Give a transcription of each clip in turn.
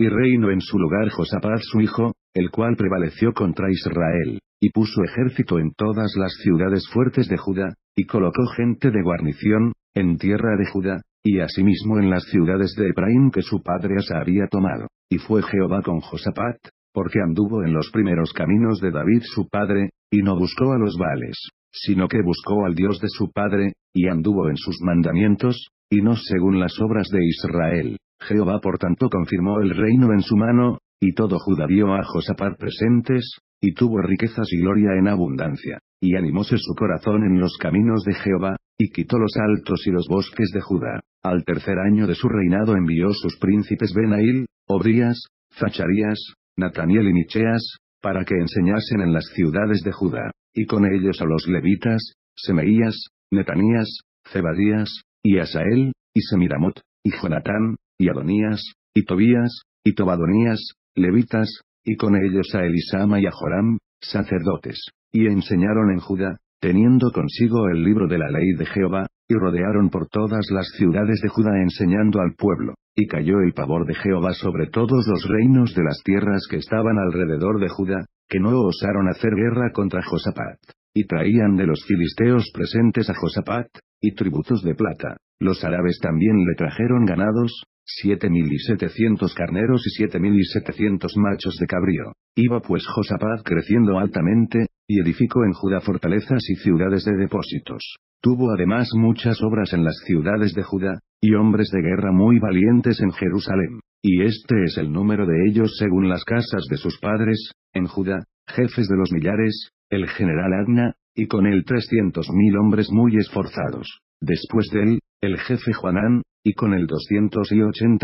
y reino en su lugar Josapat su hijo, el cual prevaleció contra Israel, y puso ejército en todas las ciudades fuertes de Judá, y colocó gente de guarnición, en tierra de Judá, y asimismo en las ciudades de Efraín que su padre Asa había tomado, y fue Jehová con Josapat, porque anduvo en los primeros caminos de David su padre, y no buscó a los vales, sino que buscó al Dios de su padre, y anduvo en sus mandamientos, y no según las obras de Israel. Jehová por tanto confirmó el reino en su mano, y todo Judá vio a Josapar presentes, y tuvo riquezas y gloria en abundancia, y animóse su corazón en los caminos de Jehová, y quitó los altos y los bosques de Judá. Al tercer año de su reinado envió sus príncipes Benail, Obrías, Zacharías, Nataniel y Micheas, para que enseñasen en las ciudades de Judá, y con ellos a los levitas, Semeías, Netanías, Zebadías, y Asael, y Semiramot, y Jonatán, y Adonías, y Tobías, y Tobadonías, levitas, y con ellos a Elisama y a Joram, sacerdotes, y enseñaron en Judá, teniendo consigo el libro de la ley de Jehová, y rodearon por todas las ciudades de Judá enseñando al pueblo, y cayó el pavor de Jehová sobre todos los reinos de las tierras que estaban alrededor de Judá, que no osaron hacer guerra contra Josapat, y traían de los filisteos presentes a Josapat, y tributos de plata, los árabes también le trajeron ganados, 7.700 carneros y 7.700 machos de cabrío. Iba pues Josaphat creciendo altamente, y edificó en Judá fortalezas y ciudades de depósitos. Tuvo además muchas obras en las ciudades de Judá, y hombres de guerra muy valientes en Jerusalén. Y este es el número de ellos según las casas de sus padres, en Judá, jefes de los millares, el general Agna, y con él trescientos mil hombres muy esforzados. Después de él, el jefe Juanán, y con el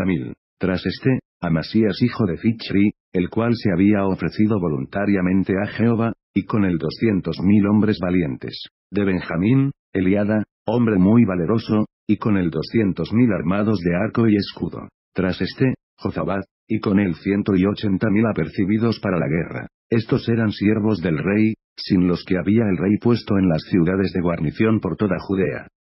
mil, Tras este, Amasías hijo de Fichri, el cual se había ofrecido voluntariamente a Jehová, y con el 200.000 hombres valientes. De Benjamín, Eliada, hombre muy valeroso, y con el 200.000 armados de arco y escudo. Tras este, Jozabad, y con el 180.000 apercibidos para la guerra. Estos eran siervos del rey, sin los que había el rey puesto en las ciudades de guarnición por toda Judea.